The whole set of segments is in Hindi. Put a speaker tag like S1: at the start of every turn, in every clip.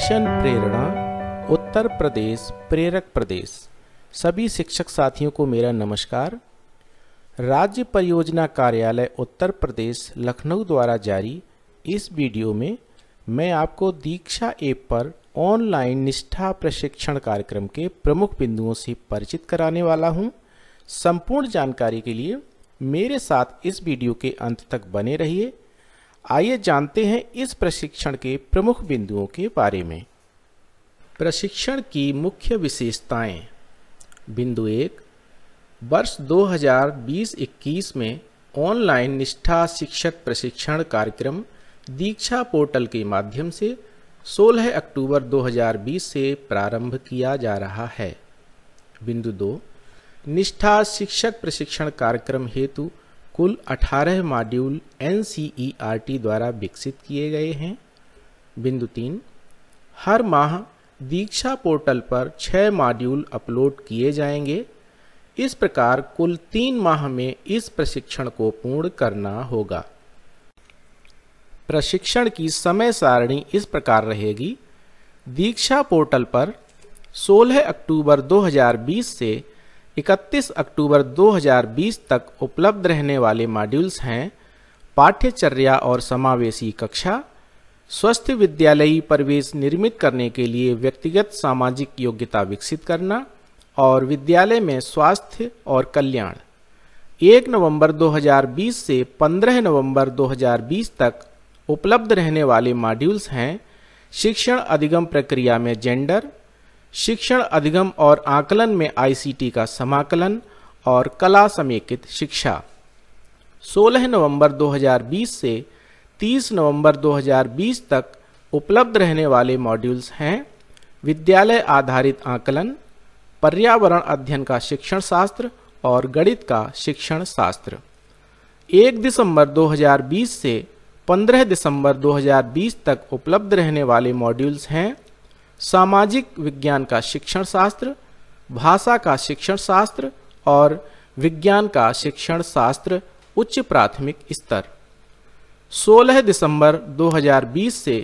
S1: मिशन प्रेरणा उत्तर प्रदेश प्रेरक प्रदेश सभी शिक्षक साथियों को मेरा नमस्कार राज्य परियोजना कार्यालय उत्तर प्रदेश लखनऊ द्वारा जारी इस वीडियो में मैं आपको दीक्षा ऐप पर ऑनलाइन निष्ठा प्रशिक्षण कार्यक्रम के प्रमुख बिंदुओं से परिचित कराने वाला हूं। संपूर्ण जानकारी के लिए मेरे साथ इस वीडियो के अंत तक बने रहिए आइए जानते हैं इस प्रशिक्षण के प्रमुख बिंदुओं के बारे में प्रशिक्षण की मुख्य विशेषताएं बिंदु एक वर्ष 2020-21 में ऑनलाइन निष्ठा शिक्षक प्रशिक्षण कार्यक्रम दीक्षा पोर्टल के माध्यम से 16 अक्टूबर 2020 से प्रारंभ किया जा रहा है बिंदु दो निष्ठा शिक्षक प्रशिक्षण कार्यक्रम हेतु कुल 18 मॉड्यूल एन e द्वारा विकसित किए गए हैं बिंदु तीन हर माह दीक्षा पोर्टल पर छः मॉड्यूल अपलोड किए जाएंगे इस प्रकार कुल तीन माह में इस प्रशिक्षण को पूर्ण करना होगा प्रशिक्षण की समय सारणी इस प्रकार रहेगी दीक्षा पोर्टल पर 16 अक्टूबर 2020 से 31 अक्टूबर 2020 तक उपलब्ध रहने वाले मॉड्यूल्स हैं पाठ्यचर्या और समावेशी कक्षा स्वस्थ विद्यालयी परिवेश निर्मित करने के लिए व्यक्तिगत सामाजिक योग्यता विकसित करना और विद्यालय में स्वास्थ्य और कल्याण 1 नवंबर 2020 से 15 नवंबर 2020 तक उपलब्ध रहने वाले मॉड्यूल्स हैं शिक्षण अधिगम प्रक्रिया में जेंडर शिक्षण अधिगम और आकलन में आईसीटी का समाकलन और कला समेकित शिक्षा 16 नवंबर 2020 से 30 नवंबर 2020 तक उपलब्ध रहने वाले मॉड्यूल्स हैं विद्यालय आधारित आकलन पर्यावरण अध्ययन का शिक्षण शास्त्र और गणित का शिक्षण शास्त्र 1 दिसंबर 2020 से 15 दिसंबर 2020 तक उपलब्ध रहने वाले मॉड्यूल्स हैं सामाजिक विज्ञान का शिक्षण शास्त्र भाषा का शिक्षण शास्त्र और विज्ञान का शिक्षण शास्त्र उच्च प्राथमिक स्तर 16 दिसंबर 2020 से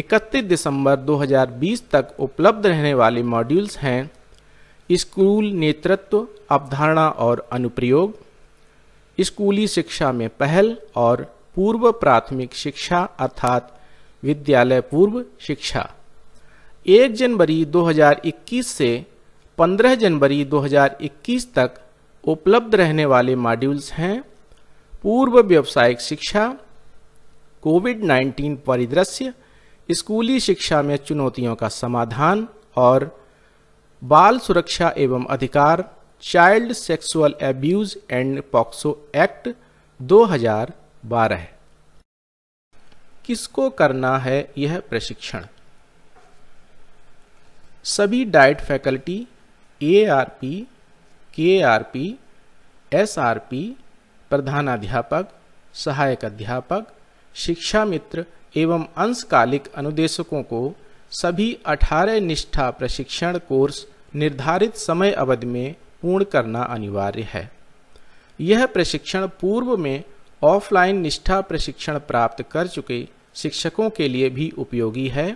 S1: 31 दिसंबर 2020 तक उपलब्ध रहने वाले मॉड्यूल्स हैं स्कूल नेतृत्व अवधारणा और अनुप्रयोग स्कूली शिक्षा में पहल और पूर्व प्राथमिक शिक्षा अर्थात विद्यालय पूर्व शिक्षा एक जनवरी 2021 से 15 जनवरी 2021 तक उपलब्ध रहने वाले मॉड्यूल्स हैं पूर्व व्यावसायिक शिक्षा कोविड 19 परिदृश्य स्कूली शिक्षा में चुनौतियों का समाधान और बाल सुरक्षा एवं अधिकार child sexual abuse and POCSO act 2012 किसको करना है यह प्रशिक्षण सभी DIET faculty A R P K R P S R P प्रधानाध्यापक सहायक अध्यापक शिक्षा मित्र एवं अंशकालिक अनुदेशकों को सभी 18 निष्ठा प्रशिक्षण कोर्स निर्धारित समय अवधि में पूर्ण करना अनिवार्य है यह प्रशिक्षण पूर्व में ऑफलाइन निष्ठा प्रशिक्षण प्राप्त कर चुके शिक्षकों के लिए भी उपयोगी है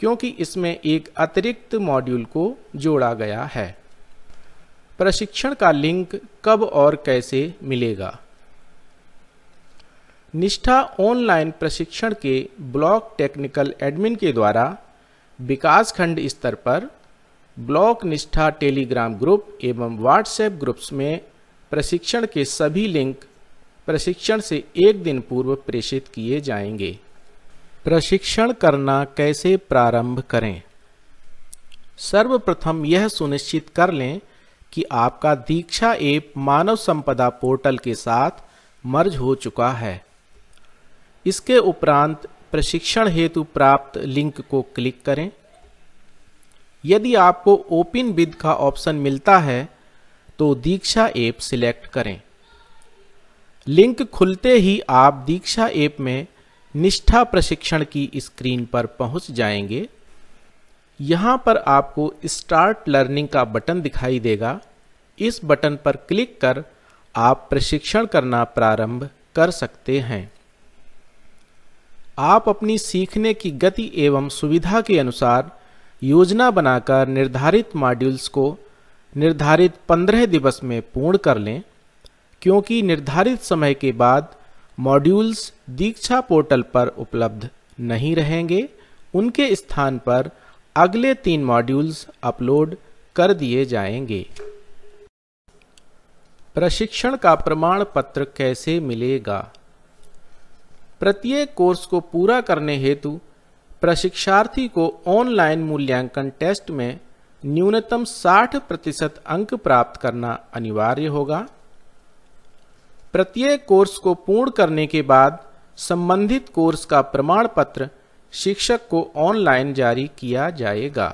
S1: क्योंकि इसमें एक अतिरिक्त मॉड्यूल को जोड़ा गया है प्रशिक्षण का लिंक कब और कैसे मिलेगा निष्ठा ऑनलाइन प्रशिक्षण के ब्लॉक टेक्निकल एडमिन के द्वारा विकास खंड स्तर पर ब्लॉक निष्ठा टेलीग्राम ग्रुप एवं व्हाट्सएप ग्रुप्स में प्रशिक्षण के सभी लिंक प्रशिक्षण से एक दिन पूर्व प्रेषित किए जाएंगे प्रशिक्षण करना कैसे प्रारंभ करें सर्वप्रथम यह सुनिश्चित कर लें कि आपका दीक्षा ऐप मानव संपदा पोर्टल के साथ मर्ज हो चुका है इसके उपरांत प्रशिक्षण हेतु प्राप्त लिंक को क्लिक करें यदि आपको ओपन विद का ऑप्शन मिलता है तो दीक्षा ऐप सिलेक्ट करें लिंक खुलते ही आप दीक्षा ऐप में निष्ठा प्रशिक्षण की स्क्रीन पर पहुंच जाएंगे यहां पर आपको स्टार्ट लर्निंग का बटन दिखाई देगा इस बटन पर क्लिक कर आप प्रशिक्षण करना प्रारंभ कर सकते हैं आप अपनी सीखने की गति एवं सुविधा के अनुसार योजना बनाकर निर्धारित मॉड्यूल्स को निर्धारित 15 दिवस में पूर्ण कर लें क्योंकि निर्धारित समय के बाद मॉड्यूल्स दीक्षा पोर्टल पर उपलब्ध नहीं रहेंगे उनके स्थान पर अगले तीन मॉड्यूल्स अपलोड कर दिए जाएंगे प्रशिक्षण का प्रमाण पत्र कैसे मिलेगा प्रत्येक कोर्स को पूरा करने हेतु प्रशिक्षार्थी को ऑनलाइन मूल्यांकन टेस्ट में न्यूनतम 60 प्रतिशत अंक प्राप्त करना अनिवार्य होगा प्रत्येक कोर्स को पूर्ण करने के बाद संबंधित कोर्स का प्रमाण पत्र शिक्षक को ऑनलाइन जारी किया जाएगा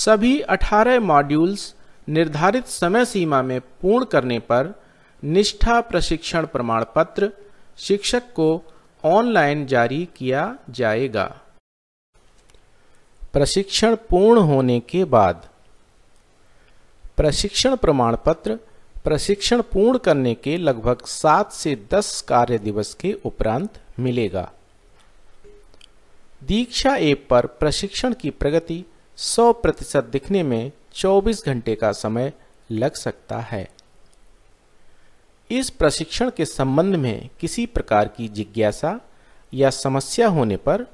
S1: सभी 18 मॉड्यूल्स निर्धारित समय सीमा में पूर्ण करने पर निष्ठा प्रशिक्षण प्रमाण पत्र शिक्षक को ऑनलाइन जारी किया जाएगा प्रशिक्षण पूर्ण होने के बाद प्रशिक्षण प्रमाण पत्र प्रशिक्षण पूर्ण करने के लगभग सात से दस कार्य दिवस के उपरांत मिलेगा दीक्षा ऐप पर प्रशिक्षण की प्रगति 100 प्रतिशत दिखने में 24 घंटे का समय लग सकता है इस प्रशिक्षण के संबंध में किसी प्रकार की जिज्ञासा या समस्या होने पर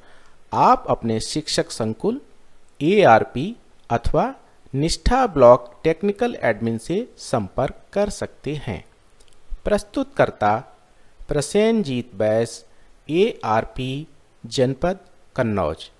S1: आप अपने शिक्षक संकुल एआरपी अथवा निष्ठा ब्लॉक टेक्निकल एडमिन से संपर्क कर सकते हैं प्रस्तुतकर्ता Prasenjit Bais A R P जनपद कन्नौज